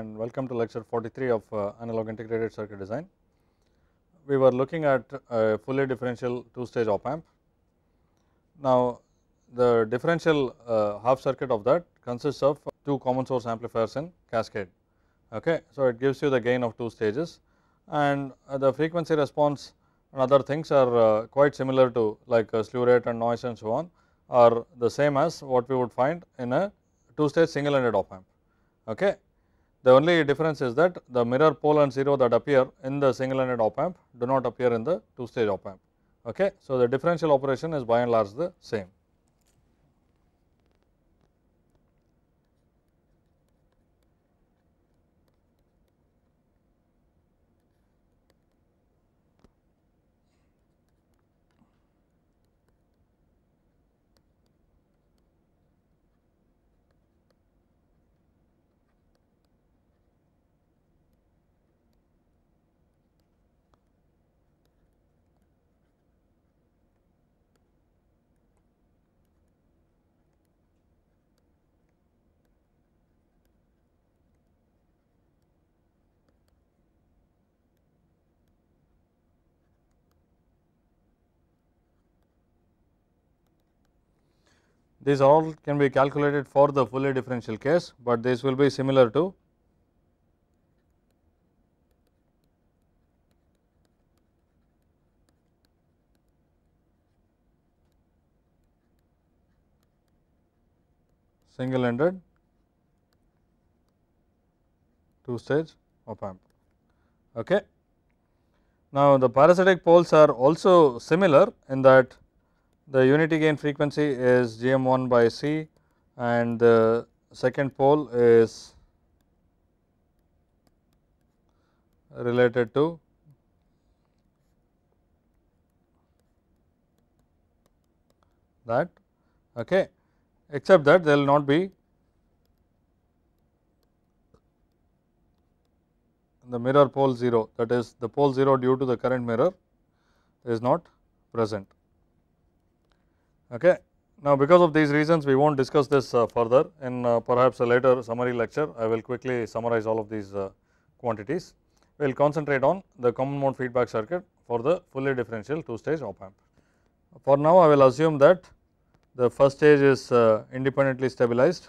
and welcome to lecture 43 of uh, analog integrated circuit design. We were looking at a fully differential two stage op amp. Now the differential uh, half circuit of that consists of two common source amplifiers in cascade. Okay. So it gives you the gain of two stages and uh, the frequency response and other things are uh, quite similar to like uh, slew rate and noise and so on are the same as what we would find in a two stage single ended op amp. Okay. The only difference is that the mirror pole and 0 that appear in the single ended op amp do not appear in the two stage op amp. Okay. So, the differential operation is by and large the same. these all can be calculated for the Fourier differential case, but this will be similar to single ended two stage op amp. Okay. Now, the parasitic poles are also similar in that the unity gain frequency is GM1 by C and the second pole is related to that okay except that there will not be the mirror pole 0 that is the pole 0 due to the current mirror is not present. Okay. Now, because of these reasons we will not discuss this uh, further in uh, perhaps a later summary lecture I will quickly summarize all of these uh, quantities. We will concentrate on the common mode feedback circuit for the fully differential two stage op amp. For now I will assume that the first stage is independently stabilized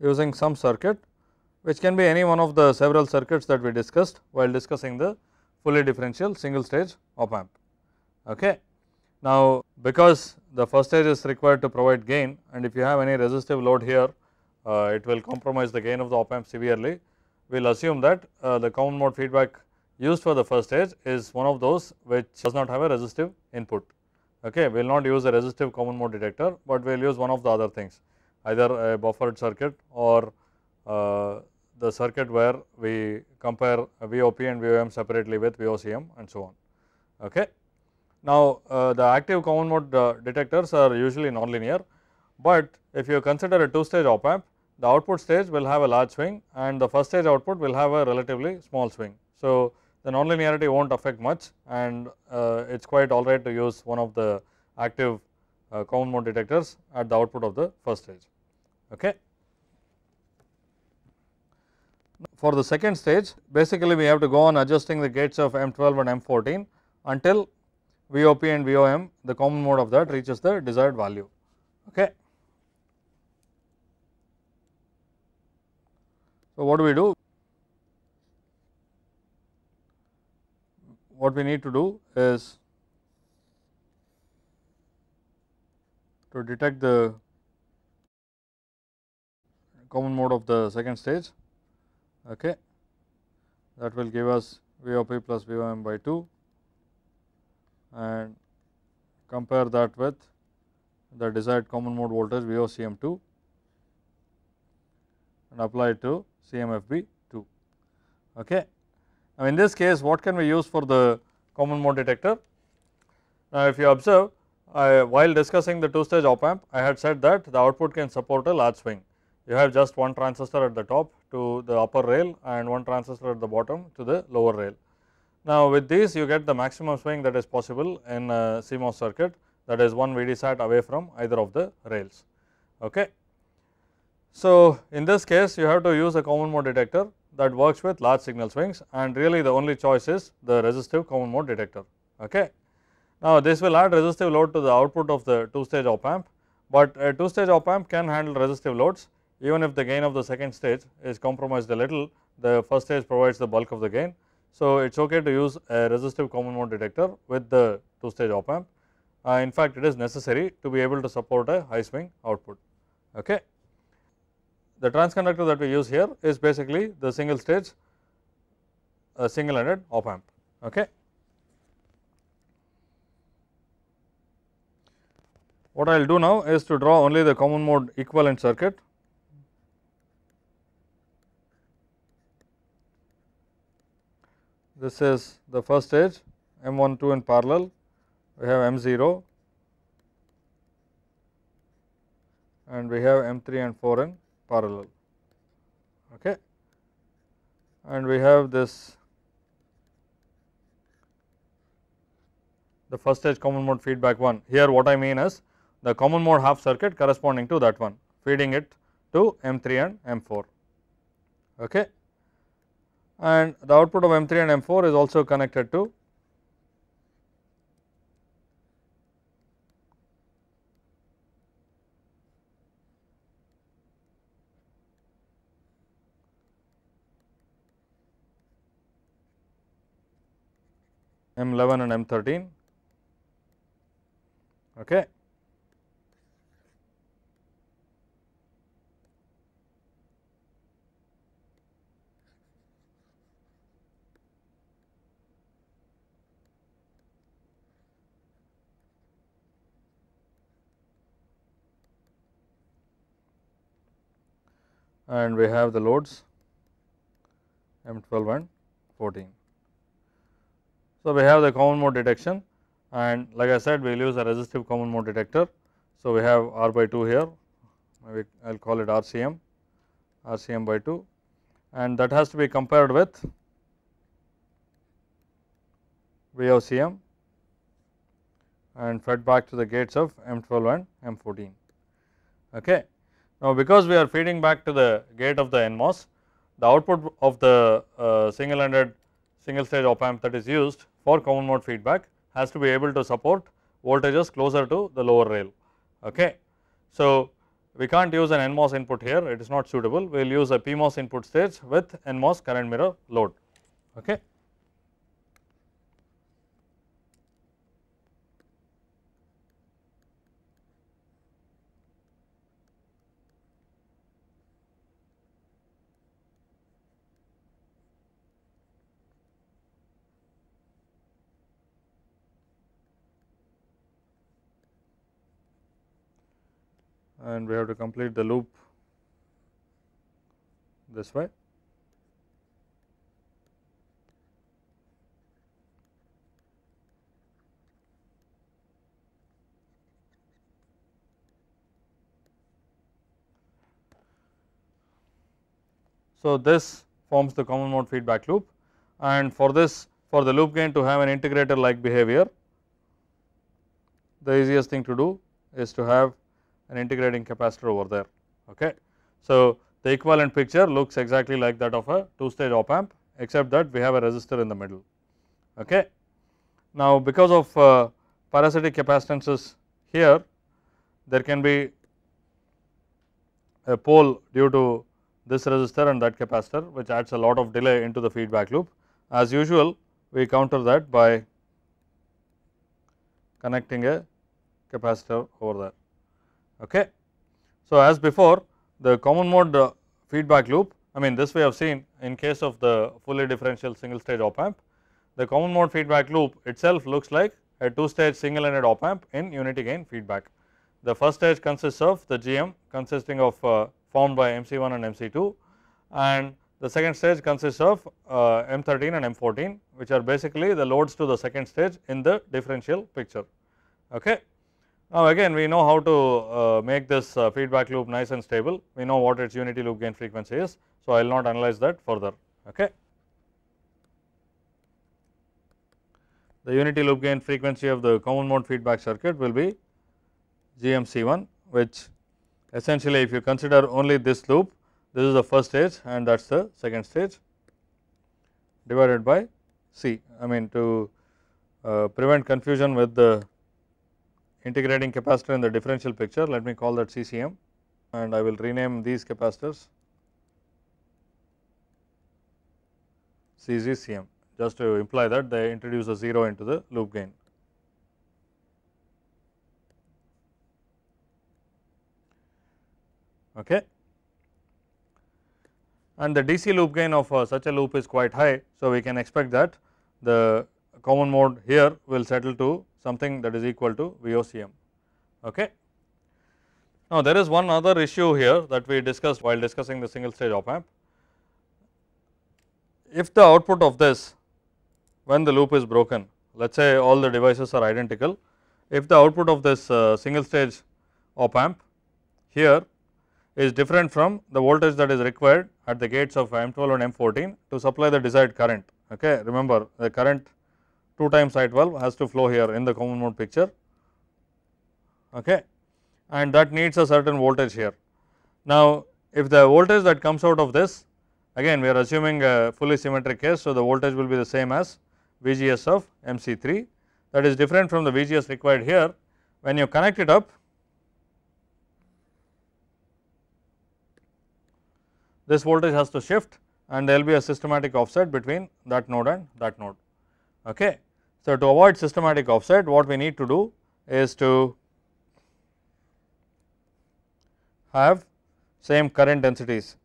using some circuit which can be any one of the several circuits that we discussed while discussing the fully differential single stage op amp. Okay. Now, because the first stage is required to provide gain and if you have any resistive load here, uh, it will compromise the gain of the op amp severely. We will assume that uh, the common mode feedback used for the first stage is one of those which does not have a resistive input. Okay, we will not use a resistive common mode detector, but we will use one of the other things either a buffered circuit or uh, the circuit where we compare VOP and VOM separately with VOCM and so on. Okay. Now, uh, the active common mode uh, detectors are usually nonlinear, but if you consider a two stage op amp, the output stage will have a large swing and the first stage output will have a relatively small swing. So, the nonlinearity will not affect much and uh, it is quite alright to use one of the active uh, common mode detectors at the output of the first stage. Okay. For the second stage, basically we have to go on adjusting the gates of M12 and M14 until VOP and VOM the common mode of that reaches the desired value. Okay. So, what do we do? What we need to do is to detect the common mode of the second stage. Okay. That will give us VOP plus VOM by 2 and compare that with the desired common mode voltage VOCM2 and apply it to CMFB2. Okay. Now, in this case what can we use for the common mode detector? Now, if you observe I, while discussing the two stage op amp I had said that the output can support a large swing. You have just one transistor at the top to the upper rail and one transistor at the bottom to the lower rail. Now with these you get the maximum swing that is possible in a CMOS circuit that is one VD sat away from either of the rails. Okay. So in this case you have to use a common mode detector that works with large signal swings and really the only choice is the resistive common mode detector. Okay. Now this will add resistive load to the output of the two stage op amp but a two stage op amp can handle resistive loads even if the gain of the second stage is compromised a little the first stage provides the bulk of the gain so, it is okay to use a resistive common mode detector with the two stage op amp. Uh, in fact, it is necessary to be able to support a high swing output. Okay. The transconductor that we use here is basically the single stage uh, single ended op amp. Okay. What I will do now is to draw only the common mode equivalent circuit this is the first stage M 1 2 in parallel, we have M 0 and we have M 3 and 4 in parallel. Okay. And we have this the first stage common mode feedback 1. Here what I mean is the common mode half circuit corresponding to that one feeding it to M3 and M4. Okay and the output of M3 and M4 is also connected to M11 and M13. Okay. and we have the loads M12 and 14. So, we have the common mode detection and like I said we will use a resistive common mode detector. So, we have R by 2 here maybe I will call it RCM, RCM by 2 and that has to be compared with VOCM and fed back to the gates of M12 and M14. Okay. Now, because we are feeding back to the gate of the NMOS, the output of the uh, single ended single stage op amp that is used for common mode feedback has to be able to support voltages closer to the lower rail. Okay. So, we can't use an NMOS input here, it is not suitable. We will use a PMOS input stage with NMOS current mirror load. Okay. and we have to complete the loop this way. So, this forms the common mode feedback loop and for this for the loop gain to have an integrator like behavior the easiest thing to do is to have an integrating capacitor over there. Okay. So, the equivalent picture looks exactly like that of a two stage op amp except that we have a resistor in the middle. Okay. Now, because of uh, parasitic capacitances here there can be a pole due to this resistor and that capacitor which adds a lot of delay into the feedback loop. As usual we counter that by connecting a capacitor over there. Okay. So, as before the common mode uh, feedback loop I mean this we have seen in case of the fully differential single stage op amp the common mode feedback loop itself looks like a two stage single ended op amp in unity gain feedback. The first stage consists of the GM consisting of uh, formed by MC1 and MC2 and the second stage consists of uh, M13 and M14 which are basically the loads to the second stage in the differential picture. Okay. Now, again we know how to uh, make this uh, feedback loop nice and stable, we know what its unity loop gain frequency is. So, I will not analyze that further. Okay. The unity loop gain frequency of the common mode feedback circuit will be GMC1 which essentially if you consider only this loop, this is the first stage and that is the second stage divided by C. I mean to uh, prevent confusion with the integrating capacitor in the differential picture let me call that CCM and I will rename these capacitors CzCM. just to imply that they introduce a 0 into the loop gain. Okay. And the DC loop gain of uh, such a loop is quite high. So, we can expect that the common mode here will settle to something that is equal to VOCM. Okay. Now, there is one other issue here that we discussed while discussing the single stage op amp. If the output of this when the loop is broken, let us say all the devices are identical, if the output of this uh, single stage op amp here is different from the voltage that is required at the gates of M12 and M14 to supply the desired current. Okay. Remember the current 2 times side twelve has to flow here in the common mode picture okay, and that needs a certain voltage here. Now, if the voltage that comes out of this again we are assuming a fully symmetric case. So, the voltage will be the same as VGS of MC3 that is different from the VGS required here. When you connect it up this voltage has to shift and there will be a systematic offset between that node and that node. Okay. So, to avoid systematic offset what we need to do is to have same current densities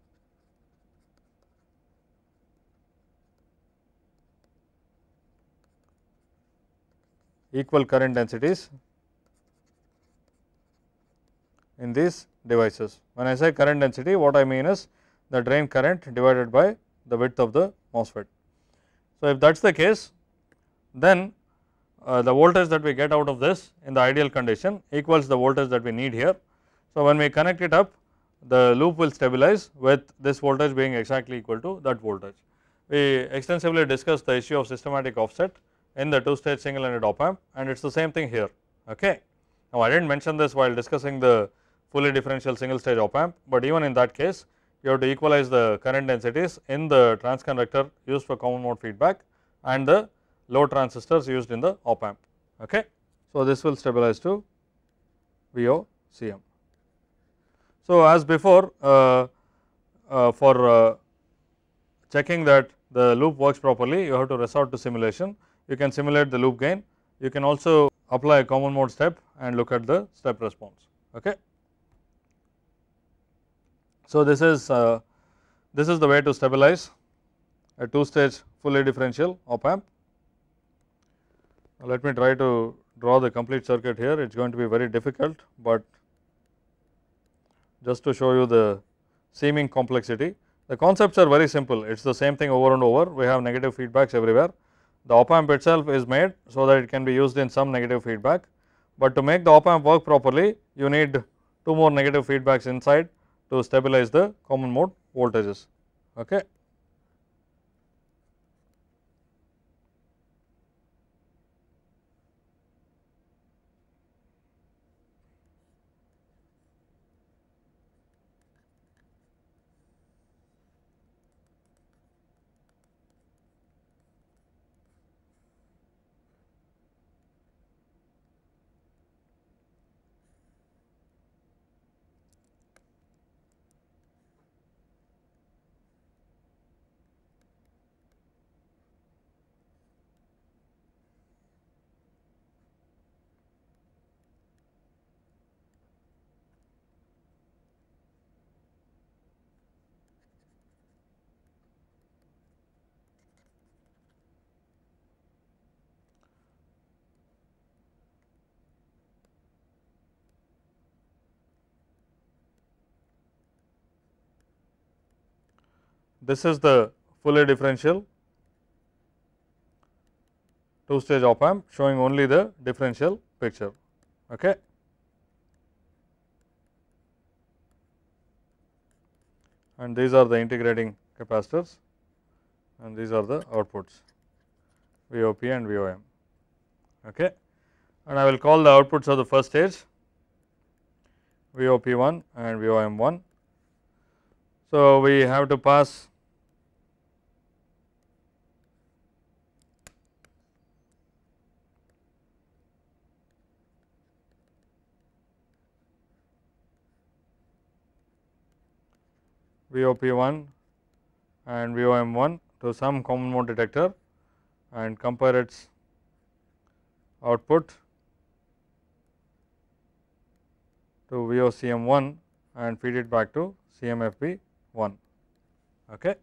equal current densities in these devices. When I say current density what I mean is the drain current divided by the width of the MOSFET. So, if that is the case then uh, the voltage that we get out of this in the ideal condition equals the voltage that we need here. So, when we connect it up the loop will stabilize with this voltage being exactly equal to that voltage. We extensively discussed the issue of systematic offset in the two stage single ended op amp and it is the same thing here. Okay. Now, I did not mention this while discussing the fully differential single stage op amp, but even in that case you have to equalize the current densities in the transconductor used for common mode feedback and the low transistors used in the op amp. Okay. So, this will stabilize to VOCM. So, as before uh, uh, for uh, checking that the loop works properly you have to resort to simulation. You can simulate the loop gain, you can also apply a common mode step and look at the step response. Okay. So, this is uh, this is the way to stabilize a two stage fully differential op amp let me try to draw the complete circuit here, it is going to be very difficult, but just to show you the seeming complexity. The concepts are very simple, it is the same thing over and over, we have negative feedbacks everywhere. The op amp itself is made so that it can be used in some negative feedback, but to make the op amp work properly, you need two more negative feedbacks inside to stabilize the common mode voltages. Okay. This is the Fuller differential two stage op amp showing only the differential picture. Okay. And these are the integrating capacitors and these are the outputs VOP and VOM. Okay. And I will call the outputs of the first stage VOP 1 and VOM 1. So, we have to pass VOP1 and VOM1 to some common mode detector and compare its output to VOCM1 and feed it back to CMFP1. Okay.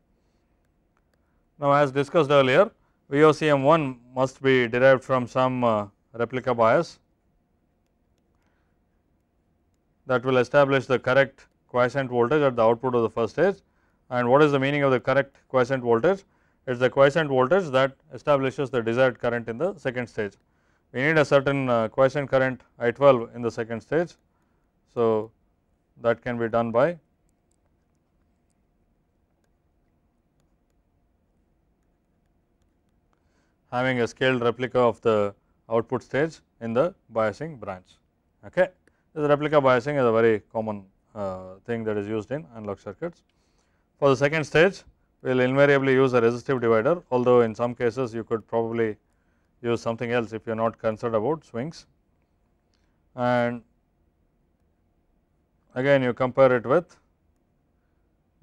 Now, as discussed earlier, VOCM1 must be derived from some uh, replica bias that will establish the correct quiescent voltage at the output of the first stage. And what is the meaning of the correct quiescent voltage? It is the quiescent voltage that establishes the desired current in the second stage. We need a certain uh, quiescent current I 12 in the second stage. So, that can be done by having a scaled replica of the output stage in the biasing branch. Okay. This replica biasing is a very common uh, thing that is used in analog circuits. For the second stage, we will invariably use a resistive divider, although in some cases you could probably use something else if you are not concerned about swings. And again you compare it with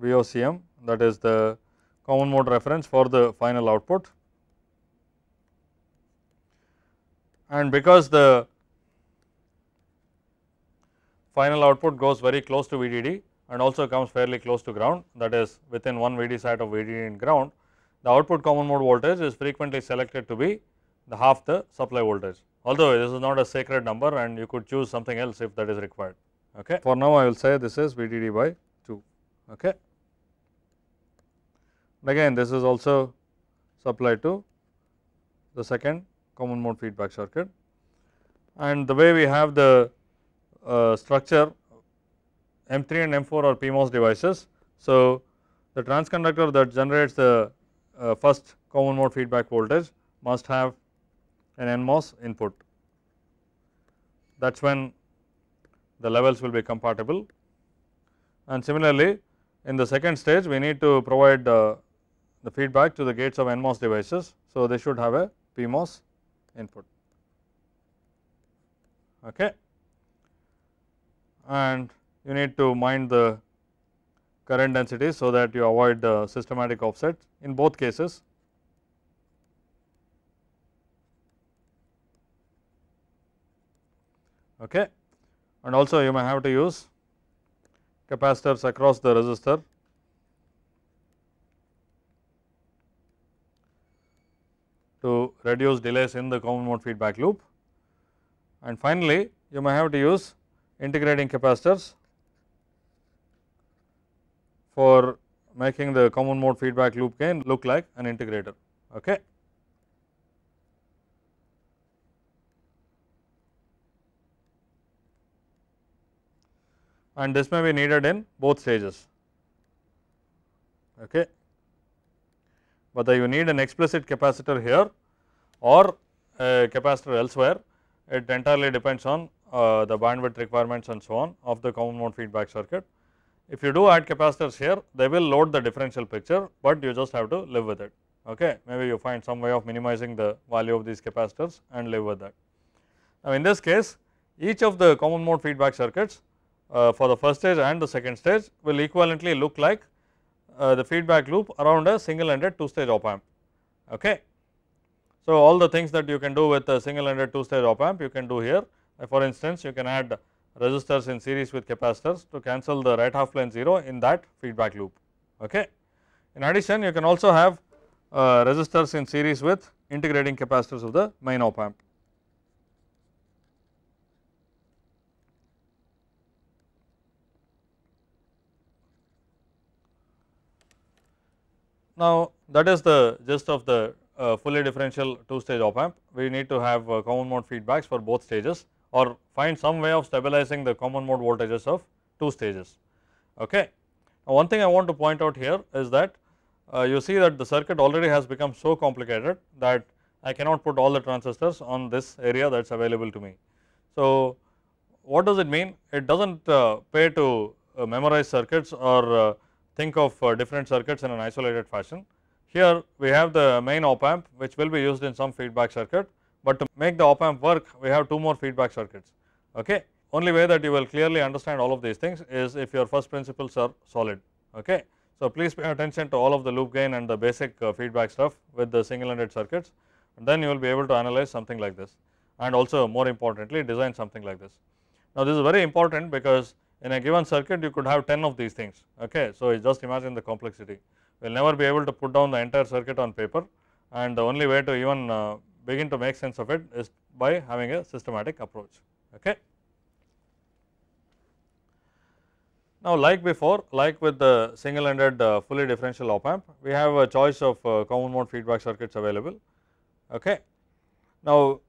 VOCM that is the common mode reference for the final output. And because the final output goes very close to VDD and also comes fairly close to ground that is within one VD side of VDD and ground. The output common mode voltage is frequently selected to be the half the supply voltage although this is not a sacred number and you could choose something else if that is required. Okay. For now I will say this is VDD by 2. Okay. Again this is also supply to the second common mode feedback circuit and the way we have the uh, structure M3 and M4 are PMOS devices. So, the transconductor that generates the uh, first common mode feedback voltage must have an NMOS input. That is when the levels will be compatible. And similarly, in the second stage, we need to provide the feedback to the gates of NMOS devices. So, they should have a PMOS input. Okay and you need to mind the current density, so that you avoid the systematic offset in both cases. Okay. And also you may have to use capacitors across the resistor to reduce delays in the common mode feedback loop. And finally, you may have to use integrating capacitors for making the common mode feedback loop gain look like an integrator. Okay. and this may be needed in both stages. Okay. Whether you need an explicit capacitor here or a capacitor elsewhere, it entirely depends on uh, the bandwidth requirements and so on of the common mode feedback circuit. If you do add capacitors here, they will load the differential picture, but you just have to live with it. Okay, maybe you find some way of minimizing the value of these capacitors and live with that. Now, in this case, each of the common mode feedback circuits uh, for the first stage and the second stage will equivalently look like uh, the feedback loop around a single ended two stage op amp. Okay. So, all the things that you can do with a single ended two stage op amp you can do here for instance, you can add resistors in series with capacitors to cancel the right half plane 0 in that feedback loop. Okay. In addition, you can also have uh, resistors in series with integrating capacitors of the main op amp. Now, that is the gist of the uh, fully differential two stage op amp. We need to have uh, common mode feedbacks for both stages or find some way of stabilizing the common mode voltages of two stages. Okay. Now, one thing I want to point out here is that uh, you see that the circuit already has become so complicated that I cannot put all the transistors on this area that is available to me. So, what does it mean? It does not uh, pay to uh, memorize circuits or uh, think of uh, different circuits in an isolated fashion. Here we have the main op amp which will be used in some feedback circuit but to make the op amp work we have two more feedback circuits. Okay. Only way that you will clearly understand all of these things is if your first principles are solid. Okay. So, please pay attention to all of the loop gain and the basic uh, feedback stuff with the single ended circuits and then you will be able to analyze something like this and also more importantly design something like this. Now, this is very important because in a given circuit you could have 10 of these things. Okay. So, just imagine the complexity. We will never be able to put down the entire circuit on paper and the only way to even uh, begin to make sense of it is by having a systematic approach. Okay. Now, like before, like with the single ended uh, fully differential op amp, we have a choice of uh, common mode feedback circuits available. Okay. Now,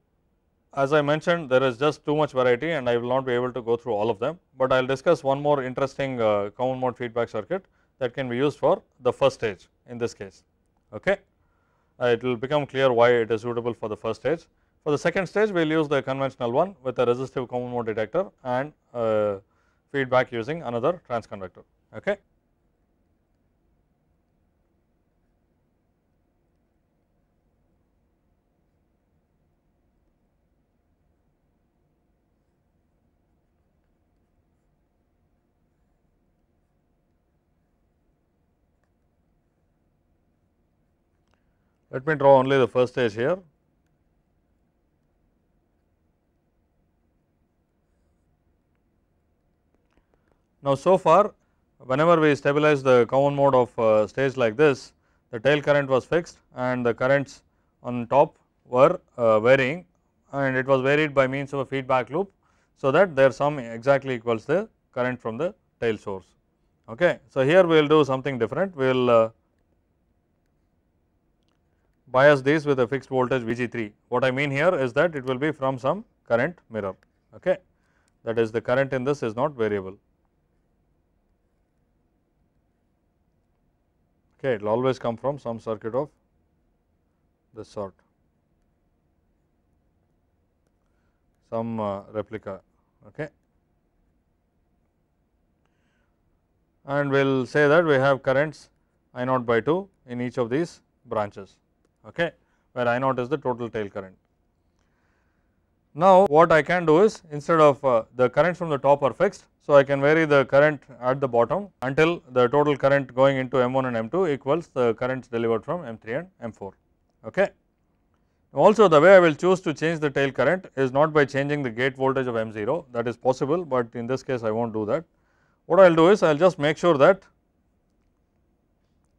as I mentioned, there is just too much variety and I will not be able to go through all of them, but I will discuss one more interesting uh, common mode feedback circuit that can be used for the first stage in this case. Okay. Uh, it will become clear why it is suitable for the first stage. For the second stage, we will use the conventional one with a resistive common mode detector and uh, feedback using another transconductor. Okay. Let me draw only the first edge here. Now, so far whenever we stabilize the common mode of uh, stage like this, the tail current was fixed and the currents on top were uh, varying and it was varied by means of a feedback loop. So, that their sum exactly equals the current from the tail source. Okay. So, here we will do something different, we will uh, bias these with a fixed voltage Vg3. What I mean here is that it will be from some current mirror, okay. that is the current in this is not variable. Okay, it will always come from some circuit of this sort, some uh, replica. Okay. And we will say that we have currents I naught by 2 in each of these branches okay, where I naught is the total tail current. Now, what I can do is instead of uh, the currents from the top are fixed, so I can vary the current at the bottom until the total current going into M1 and M2 equals the currents delivered from M3 and M4. Okay. Also the way I will choose to change the tail current is not by changing the gate voltage of M0 that is possible, but in this case I will not do that. What I will do is I will just make sure that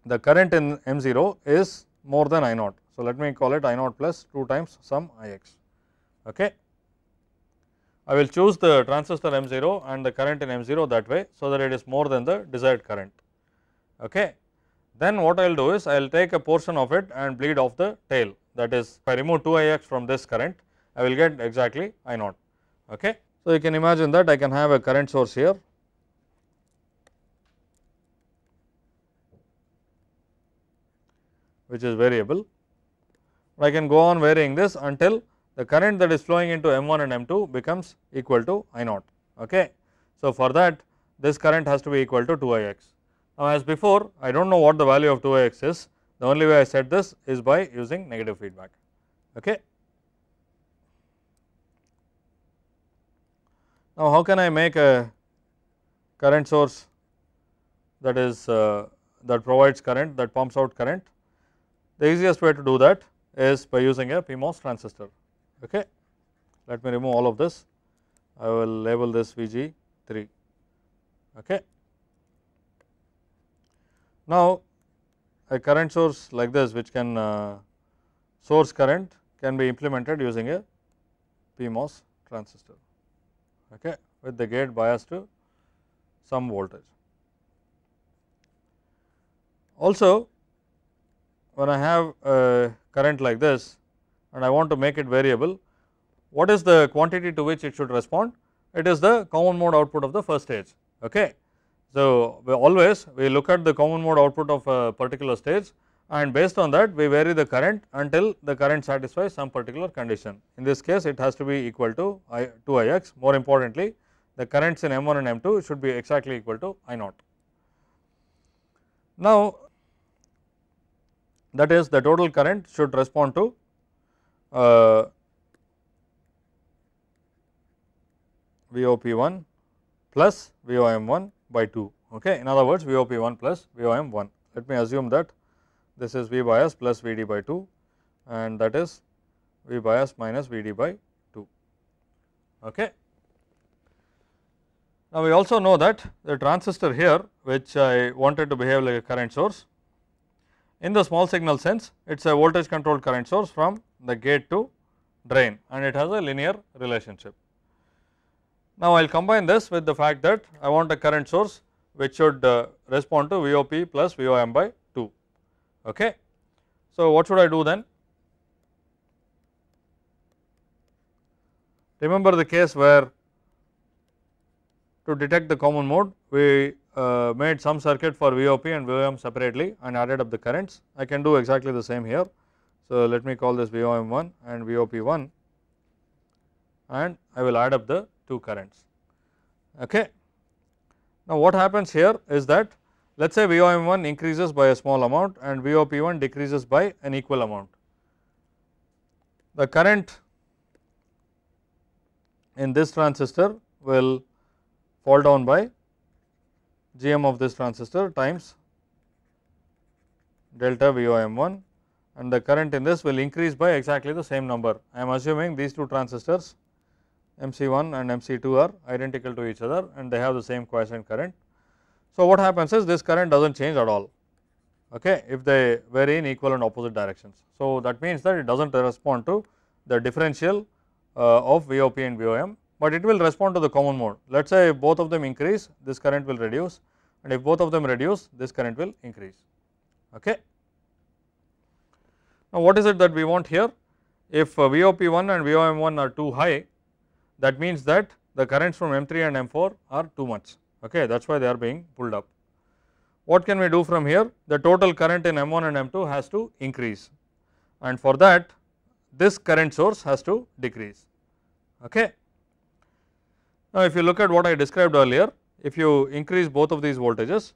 the current in M0 is more than I naught. So, let me call it I naught plus 2 times some I x. Okay. I will choose the transistor M 0 and the current in M 0 that way, so that it is more than the desired current. Okay. Then what I will do is I will take a portion of it and bleed off the tail that is if I remove 2 I x from this current I will get exactly I naught. Okay. So, you can imagine that I can have a current source here which is variable. I can go on varying this until the current that is flowing into M1 and M2 becomes equal to I naught. Okay. So, for that this current has to be equal to 2Ix. Now, as before I do not know what the value of 2Ix is, the only way I set this is by using negative feedback. Okay. Now, how can I make a current source that is uh, that provides current that pumps out current? The easiest way to do that is by using a PMOS transistor. Okay. Let me remove all of this. I will label this VG 3. Okay. Now, a current source like this which can uh, source current can be implemented using a PMOS transistor okay, with the gate biased to some voltage. Also when I have a current like this and I want to make it variable, what is the quantity to which it should respond? It is the common mode output of the first stage. Okay. So, we always we look at the common mode output of a particular stage and based on that we vary the current until the current satisfies some particular condition. In this case it has to be equal to I 2 Ix more importantly the currents in M1 and M2 should be exactly equal to I naught. Now that is the total current should respond to uh, VOP1 plus VOM1 by 2 okay in other words VOP1 plus VOM1 let me assume that this is V bias plus VD by 2 and that is V bias minus VD by 2 okay now we also know that the transistor here which I wanted to behave like a current source in the small signal sense, it is a voltage controlled current source from the gate to drain and it has a linear relationship. Now, I will combine this with the fact that I want a current source which should uh, respond to VOP plus VOM by 2. Okay. So, what should I do then? Remember the case where to detect the common mode we uh, made some circuit for VOP and VOM separately and added up the currents. I can do exactly the same here. So, let me call this VOM1 and VOP1 and I will add up the two currents. Okay. Now, what happens here is that let us say VOM1 increases by a small amount and VOP1 decreases by an equal amount. The current in this transistor will fall down by gm of this transistor times delta VOM1 and the current in this will increase by exactly the same number. I am assuming these two transistors MC1 and MC2 are identical to each other and they have the same quiescent current. So, what happens is this current does not change at all okay, if they vary in equal and opposite directions. So, that means that it does not respond to the differential uh, of VOP and VOM, but it will respond to the common mode. Let us say both of them increase, this current will reduce and if both of them reduce this current will increase. Okay. Now, what is it that we want here? If uh, VOP1 and VOM1 are too high that means that the currents from M3 and M4 are too much okay that is why they are being pulled up. What can we do from here? The total current in M1 and M2 has to increase and for that this current source has to decrease. Okay. Now, if you look at what I described earlier, if you increase both of these voltages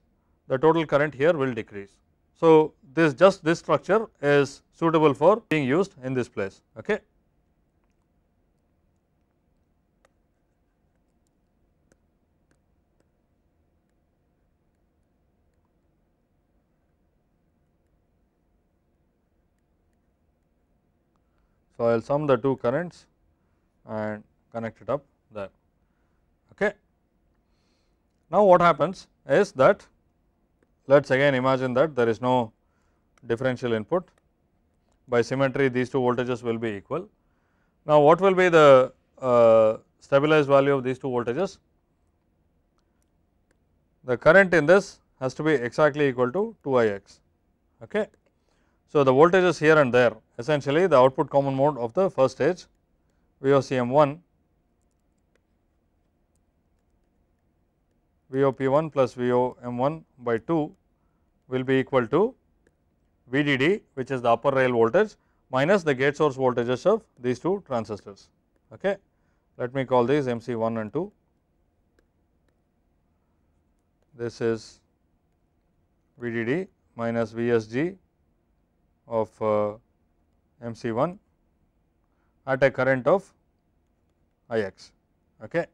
the total current here will decrease. So, this just this structure is suitable for being used in this place. Okay. So, I will sum the two currents and connect it up there. Okay. Now, what happens is that let us again imagine that there is no differential input by symmetry these two voltages will be equal. Now, what will be the uh, stabilized value of these two voltages? The current in this has to be exactly equal to 2 I x. Okay. So, the voltages here and there essentially the output common mode of the first stage VOCM1 VOP1 plus VOM1 by 2 will be equal to VDD which is the upper rail voltage minus the gate source voltages of these two transistors. Okay. Let me call these MC1 and 2. This is VDD minus VSG of uh, MC1 at a current of Ix. Okay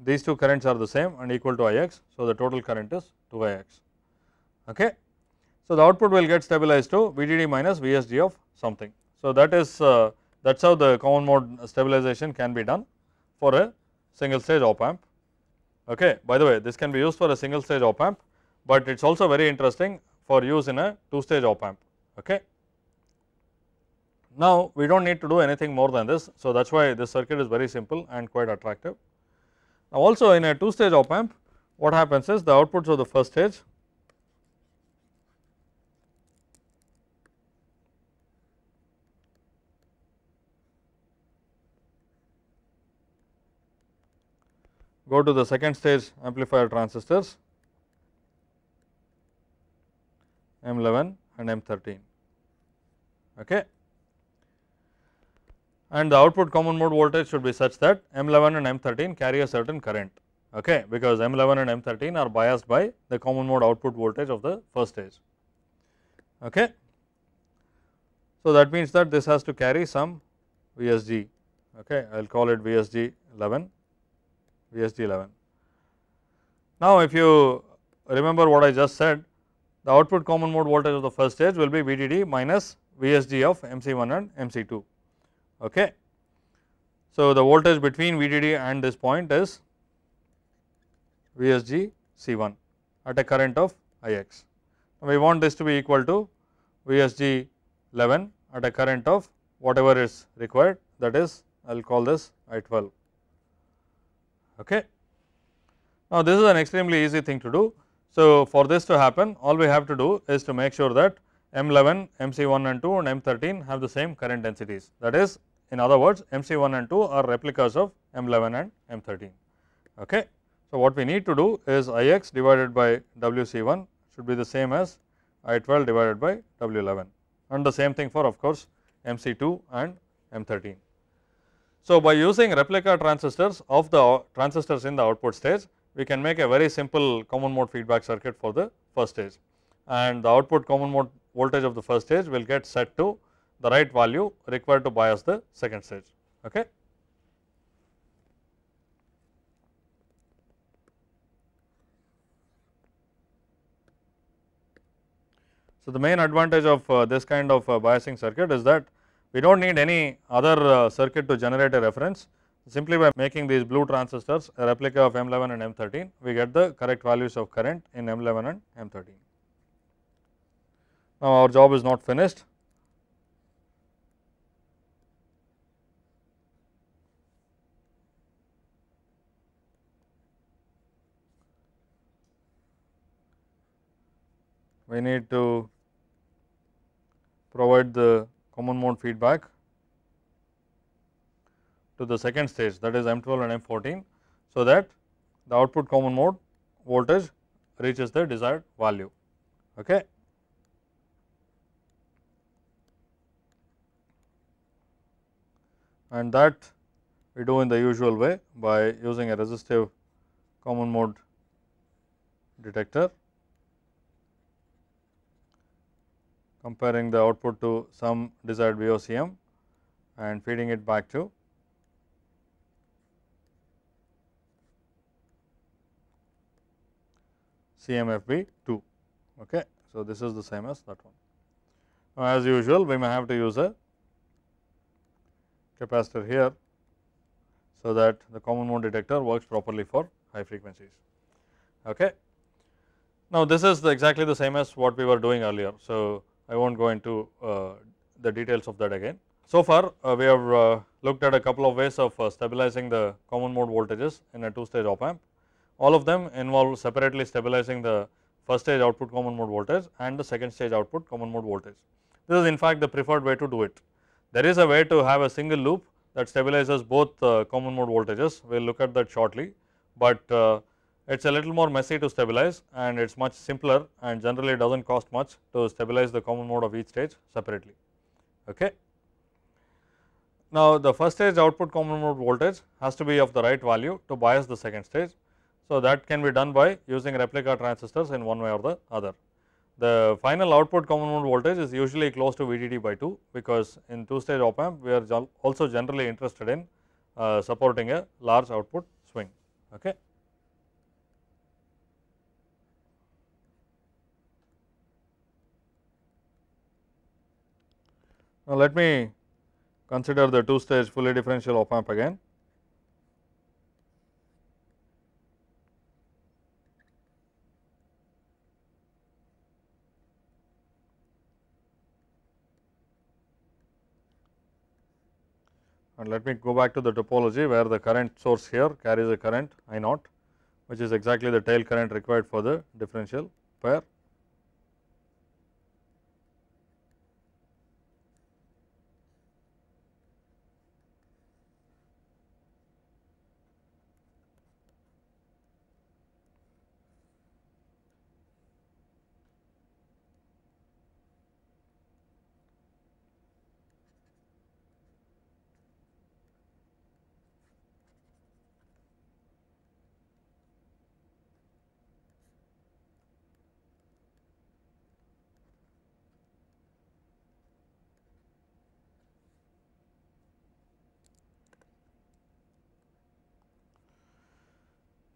these two currents are the same and equal to I x. So, the total current is 2 I x. Okay. So, the output will get stabilized to VDD minus VSD of something. So, that is uh, that is how the common mode stabilization can be done for a single stage op amp. Okay. By the way, this can be used for a single stage op amp, but it is also very interesting for use in a two stage op amp. Okay. Now, we do not need to do anything more than this. So, that is why this circuit is very simple and quite attractive. Now, also in a two stage op amp what happens is the outputs of the first stage go to the second stage amplifier transistors M11 and M13. Okay and the output common mode voltage should be such that M11 and M13 carry a certain current okay, because M11 and M13 are biased by the common mode output voltage of the first stage. Okay. So, that means that this has to carry some VSG, okay. I will call it VSG 11, VSG 11. Now, if you remember what I just said, the output common mode voltage of the first stage will be VDD minus VSG of MC1 and MC2. Okay. So, the voltage between VDD and this point is VSG C1 at a current of Ix. We want this to be equal to VSG 11 at a current of whatever is required that is I will call this I 12. Okay. Now, this is an extremely easy thing to do. So, for this to happen all we have to do is to make sure that M11, MC1 and 2 and M13 have the same current densities. That is in other words MC1 and 2 are replicas of M11 and M13. Okay. So, what we need to do is Ix divided by WC1 should be the same as I12 divided by W11 and the same thing for of course MC2 and M13. So, by using replica transistors of the transistors in the output stage, we can make a very simple common mode feedback circuit for the first stage and the output common mode voltage of the first stage will get set to the right value required to bias the second stage. Okay. So, the main advantage of uh, this kind of uh, biasing circuit is that we do not need any other uh, circuit to generate a reference. Simply by making these blue transistors a replica of M11 and M13, we get the correct values of current in M11 and M13. Now, our job is not finished. We need to provide the common mode feedback to the second stage that is M 12 and M 14. So, that the output common mode voltage reaches the desired value. Okay. and that we do in the usual way by using a resistive common mode detector comparing the output to some desired VOCM and feeding it back to CMFB 2. Okay. So, this is the same as that one. Now, as usual we may have to use a capacitor here so that the common mode detector works properly for high frequencies. Okay. Now, this is the exactly the same as what we were doing earlier. So, I will not go into uh, the details of that again. So far, uh, we have uh, looked at a couple of ways of uh, stabilizing the common mode voltages in a two stage op amp. All of them involve separately stabilizing the first stage output common mode voltage and the second stage output common mode voltage. This is in fact the preferred way to do it. There is a way to have a single loop that stabilizes both uh, common mode voltages, we will look at that shortly, but uh, it is a little more messy to stabilize and it is much simpler and generally does not cost much to stabilize the common mode of each stage separately. Okay. Now, the first stage output common mode voltage has to be of the right value to bias the second stage. So, that can be done by using replica transistors in one way or the other. The final output common mode voltage is usually close to VDD by 2 because in two stage op amp we are also generally interested in uh, supporting a large output swing. Okay. Now, let me consider the two stage fully differential op amp again. let me go back to the topology where the current source here carries a current I naught which is exactly the tail current required for the differential pair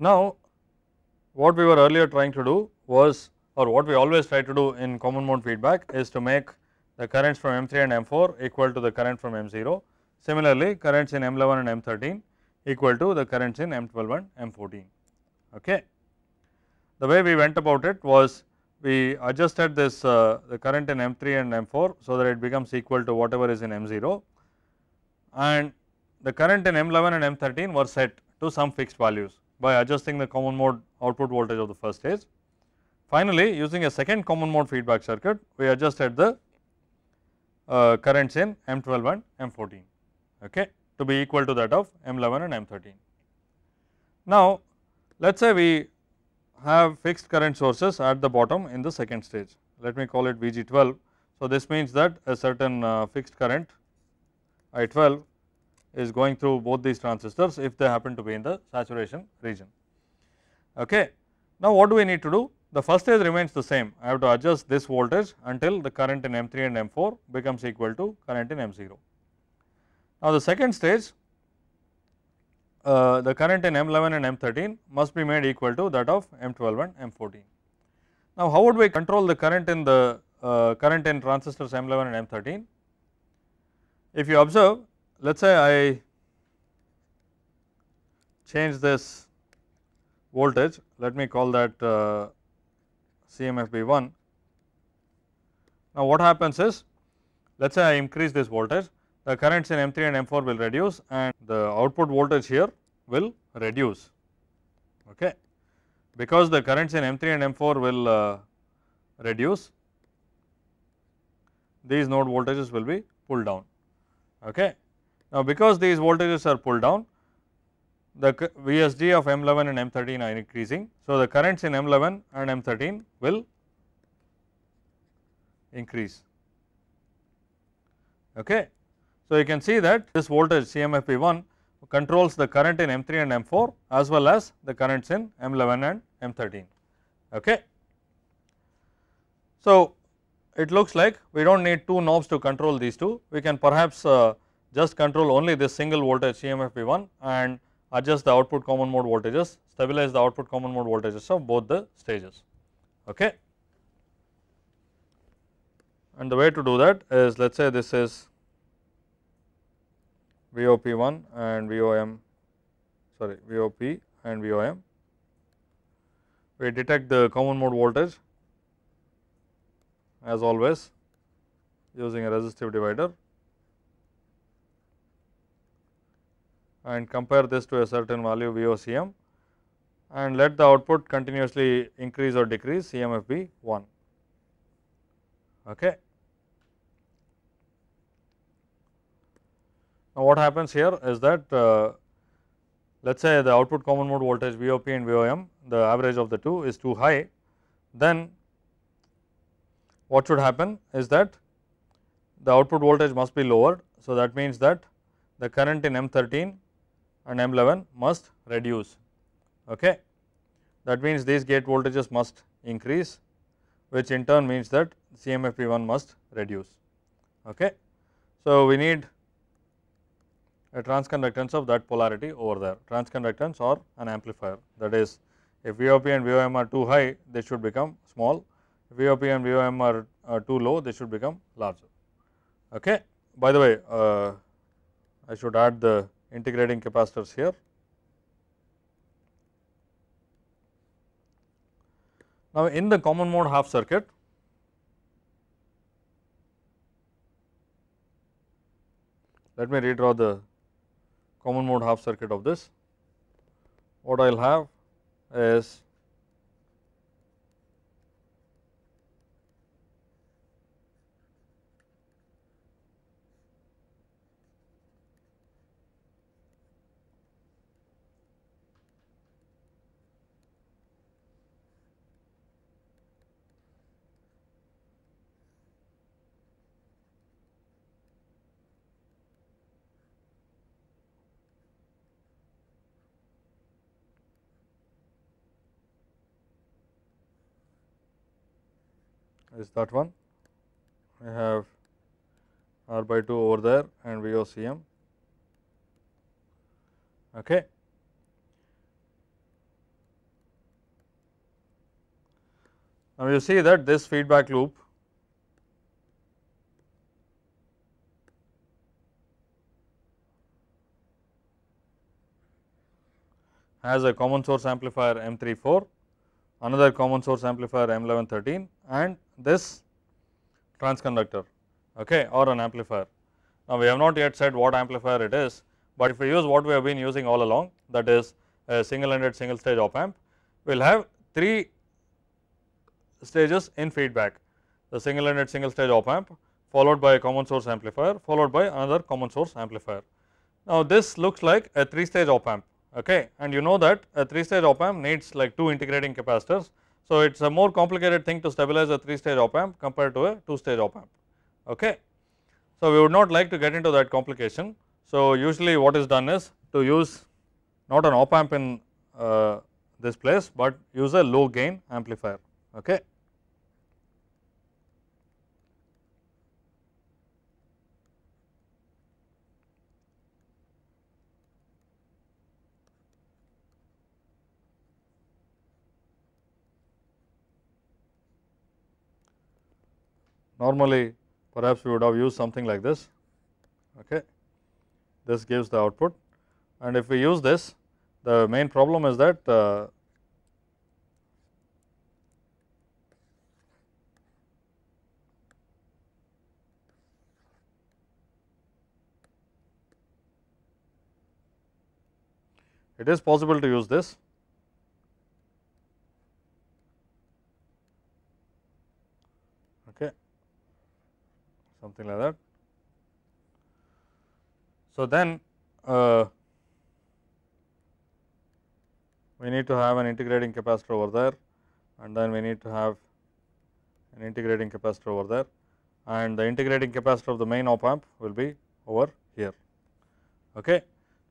Now, what we were earlier trying to do was or what we always try to do in common mode feedback is to make the currents from M3 and M4 equal to the current from M0. Similarly, currents in M11 and M13 equal to the currents in M12 and M14. Okay. The way we went about it was we adjusted this uh, the current in M3 and M4, so that it becomes equal to whatever is in M0 and the current in M11 and M13 were set to some fixed values by adjusting the common mode output voltage of the first stage. Finally, using a second common mode feedback circuit, we adjusted the uh, currents in M12 and M14 okay, to be equal to that of M11 and M13. Now, let us say we have fixed current sources at the bottom in the second stage. Let me call it VG12. So, this means that a certain uh, fixed current I12 is going through both these transistors if they happen to be in the saturation region. Okay. Now, what do we need to do? The first stage remains the same. I have to adjust this voltage until the current in M3 and M4 becomes equal to current in M0. Now, the second stage, uh, the current in M11 and M13 must be made equal to that of M12 and M14. Now, how would we control the current in the uh, current in transistors M11 and M13? If you observe, let us say I change this voltage, let me call that uh, CMFB1. Now, what happens is let us say I increase this voltage, the currents in M3 and M4 will reduce and the output voltage here will reduce okay. because the currents in M3 and M4 will uh, reduce these node voltages will be pulled down. Okay. Now, because these voltages are pulled down, the VSG of M11 and M13 are increasing. So, the currents in M11 and M13 will increase. Okay. So, you can see that this voltage CMFP1 controls the current in M3 and M4 as well as the currents in M11 and M13. Okay. So, it looks like we do not need two knobs to control these two, we can perhaps uh, just control only this single voltage CMFP1 and adjust the output common mode voltages, stabilize the output common mode voltages of both the stages. Okay. And the way to do that is let us say this is VOP1 and VOM sorry VOP and VOM. We detect the common mode voltage as always using a resistive divider and compare this to a certain value VOCM and let the output continuously increase or decrease CMFB 1. Okay. Now, what happens here is that uh, let us say the output common mode voltage VOP and VOM the average of the two is too high, then what should happen is that the output voltage must be lowered. So, that means that the current in M13 and M11 must reduce. Okay. That means these gate voltages must increase which in turn means that CMFP1 must reduce. Okay. So, we need a transconductance of that polarity over there, transconductance or an amplifier that is if VOP and VOM are too high they should become small, if VOP and VOM are, too low they should become larger. Okay. By the way, uh, I should add the integrating capacitors here. Now, in the common mode half circuit, let me redraw the common mode half circuit of this. What I will have is is that one. We have R by 2 over there and VOCM. Okay. Now, you see that this feedback loop has a common source amplifier M34, another common source amplifier M1113 and this transconductor okay, or an amplifier. Now, we have not yet said what amplifier it is, but if we use what we have been using all along that is a single ended single stage op amp, we will have 3 stages in feedback the single ended single stage op amp followed by a common source amplifier followed by another common source amplifier. Now, this looks like a 3 stage op amp okay, and you know that a 3 stage op amp needs like 2 integrating capacitors so, it is a more complicated thing to stabilize a 3 stage op amp compared to a 2 stage op amp. Okay. So, we would not like to get into that complication. So, usually what is done is to use not an op amp in uh, this place, but use a low gain amplifier. Okay. Normally, perhaps we would have used something like this. Okay. This gives the output and if we use this, the main problem is that uh, it is possible to use this something like that. So, then uh, we need to have an integrating capacitor over there and then we need to have an integrating capacitor over there and the integrating capacitor of the main op amp will be over here. Okay.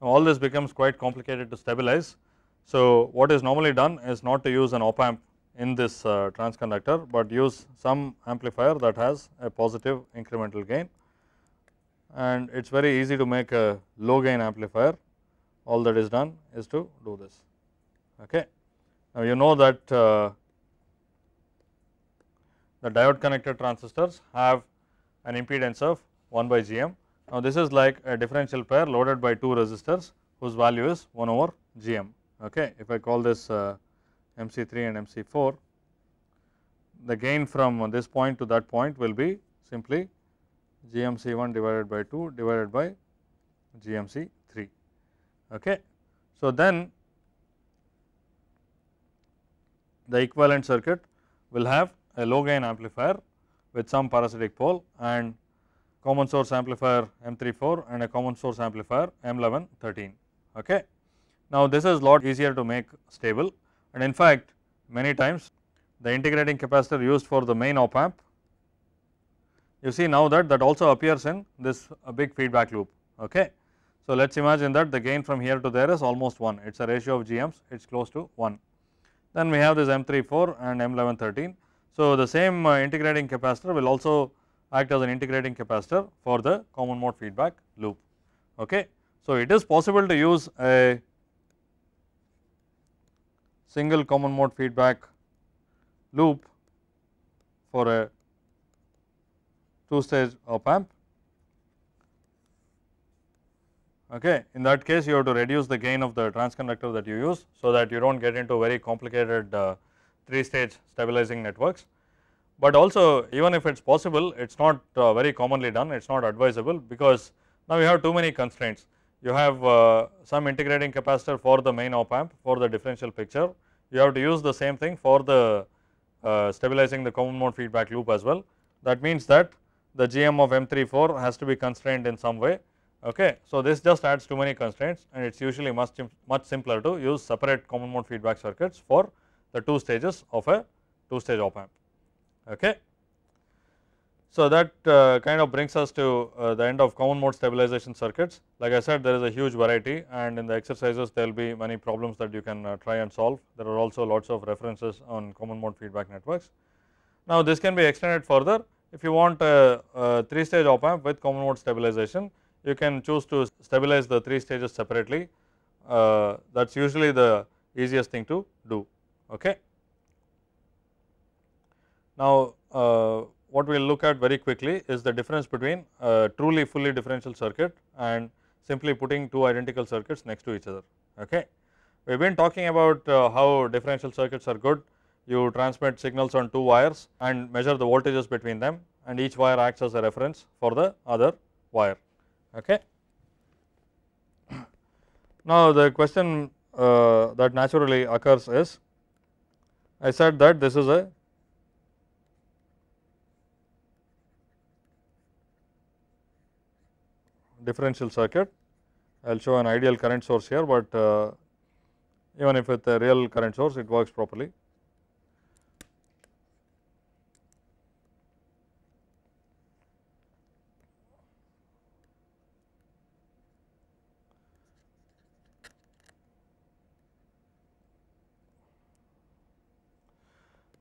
Now, all this becomes quite complicated to stabilize. So, what is normally done is not to use an op amp in this uh, transconductor, but use some amplifier that has a positive incremental gain and it is very easy to make a low gain amplifier. All that is done is to do this. Okay. Now, you know that uh, the diode connected transistors have an impedance of 1 by gm. Now, this is like a differential pair loaded by two resistors whose value is 1 over gm. Okay. If I call this uh, MC3 and MC4, the gain from this point to that point will be simply GMC1 divided by 2 divided by GMC3. Okay. So, then the equivalent circuit will have a low gain amplifier with some parasitic pole and common source amplifier M34 and a common source amplifier M1113. Okay. Now, this is lot easier to make stable and in fact many times the integrating capacitor used for the main op amp you see now that that also appears in this uh, big feedback loop okay. So, let us imagine that the gain from here to there is almost 1 it is a ratio of GMs it is close to 1. Then we have this M34 and M1113. So, the same uh, integrating capacitor will also act as an integrating capacitor for the common mode feedback loop okay. So, it is possible to use a single common mode feedback loop for a two stage op amp. Okay. In that case, you have to reduce the gain of the transconductor that you use, so that you do not get into very complicated uh, three stage stabilizing networks. But also even if it is possible, it is not uh, very commonly done, it is not advisable because now you have too many constraints you have uh, some integrating capacitor for the main op amp for the differential picture. You have to use the same thing for the uh, stabilizing the common mode feedback loop as well. That means that the GM of M34 has to be constrained in some way. Okay. So, this just adds too many constraints and it is usually much, much simpler to use separate common mode feedback circuits for the two stages of a two stage op amp. Okay. So, that uh, kind of brings us to uh, the end of common mode stabilization circuits. Like I said there is a huge variety and in the exercises there will be many problems that you can uh, try and solve. There are also lots of references on common mode feedback networks. Now, this can be extended further if you want a, a 3 stage op amp with common mode stabilization you can choose to stabilize the 3 stages separately uh, that is usually the easiest thing to do. Okay. Now, uh, what we will look at very quickly is the difference between a truly fully differential circuit and simply putting two identical circuits next to each other. Okay. We have been talking about uh, how differential circuits are good. You transmit signals on two wires and measure the voltages between them and each wire acts as a reference for the other wire. Okay. Now, the question uh, that naturally occurs is I said that this is a differential circuit. I will show an ideal current source here, but uh, even if it's a real current source it works properly.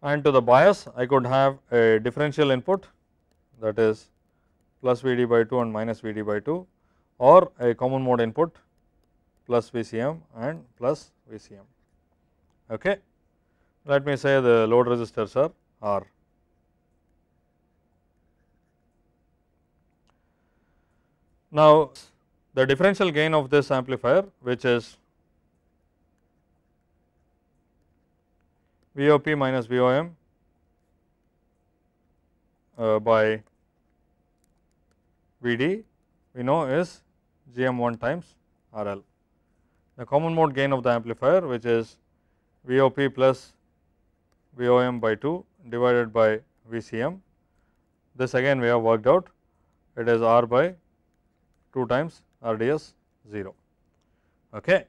and to the bias I could have a differential input that is plus V d by 2 and minus V d by 2 or a common mode input plus VCM and plus VCM. Okay. Let me say the load resistors are R. Now, the differential gain of this amplifier which is VOP minus VOM uh, by VD we know is GM1 times RL. The common mode gain of the amplifier which is VOP plus VOM by 2 divided by VCM. This again we have worked out it is R by 2 times RDS 0. Okay.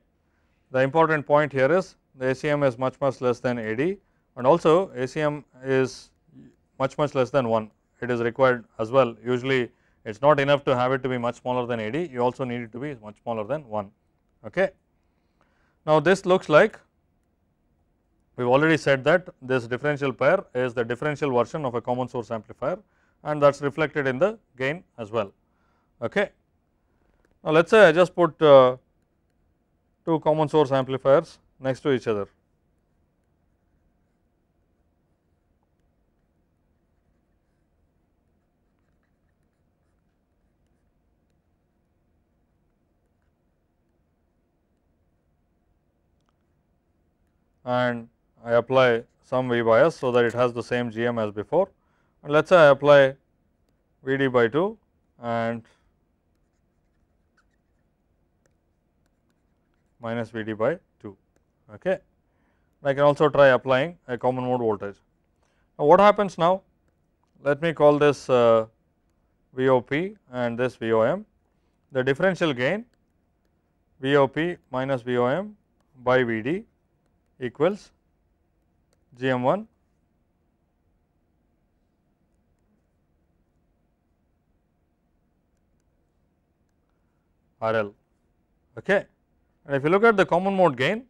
The important point here is the ACM is much much less than AD and also ACM is much much less than 1 it is required as well usually it is not enough to have it to be much smaller than 80, you also need it to be much smaller than 1. Okay. Now, this looks like we have already said that this differential pair is the differential version of a common source amplifier and that is reflected in the gain as well. Okay. Now, let us say I just put uh, two common source amplifiers next to each other. and I apply some V by S. So, that it has the same GM as before and let us say I apply V d by 2 and minus V d by 2. Okay. I can also try applying a common mode voltage. Now, what happens now? Let me call this uh, VOP and this VOM. The differential gain VOP minus VOM by VD equals G m 1 R L. Okay. And if you look at the common mode gain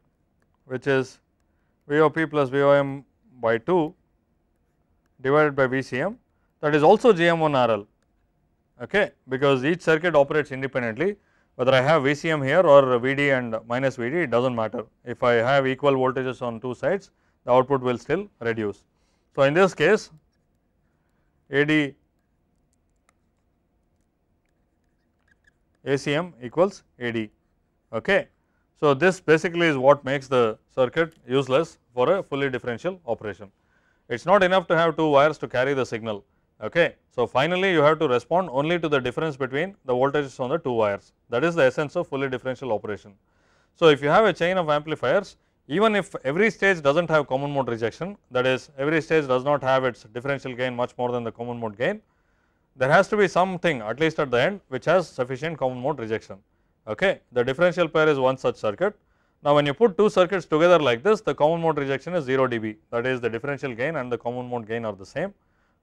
which is V O P plus V O M by 2 divided by V C M that is also G m 1 R L okay, because each circuit operates independently whether I have VCM here or VD and minus VD it does not matter. If I have equal voltages on two sides the output will still reduce. So, in this case AD ACM equals AD. Okay. So, this basically is what makes the circuit useless for a fully differential operation. It is not enough to have two wires to carry the signal. Okay. So, finally, you have to respond only to the difference between the voltages on the two wires that is the essence of fully differential operation. So, if you have a chain of amplifiers even if every stage does not have common mode rejection that is every stage does not have its differential gain much more than the common mode gain there has to be something at least at the end which has sufficient common mode rejection. Okay. The differential pair is one such circuit. Now, when you put two circuits together like this the common mode rejection is 0 dB that is the differential gain and the common mode gain are the same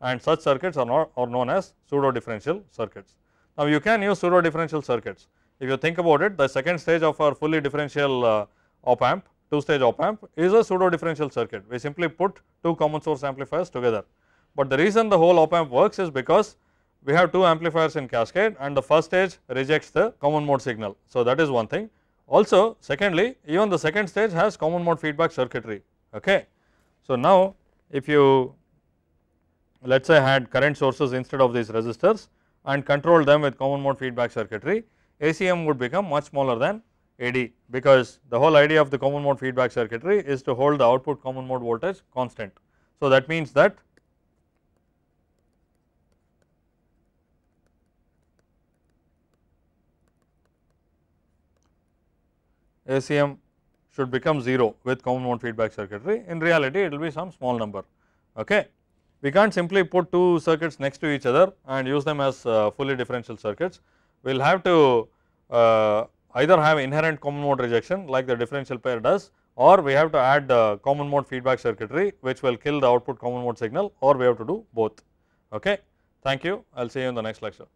and such circuits are, not, are known as pseudo differential circuits. Now, you can use pseudo differential circuits. If you think about it, the second stage of our fully differential uh, op amp, two stage op amp is a pseudo differential circuit. We simply put two common source amplifiers together. But the reason the whole op amp works is because we have two amplifiers in cascade and the first stage rejects the common mode signal. So, that is one thing. Also, secondly, even the second stage has common mode feedback circuitry. Okay. So, now if you let us say had current sources instead of these resistors and control them with common mode feedback circuitry, ACM would become much smaller than AD because the whole idea of the common mode feedback circuitry is to hold the output common mode voltage constant. So, that means that ACM should become 0 with common mode feedback circuitry in reality it will be some small number. Okay. We can't simply put two circuits next to each other and use them as uh, fully differential circuits. We will have to uh, either have inherent common mode rejection like the differential pair does or we have to add the common mode feedback circuitry which will kill the output common mode signal or we have to do both. Okay. Thank you. I will see you in the next lecture.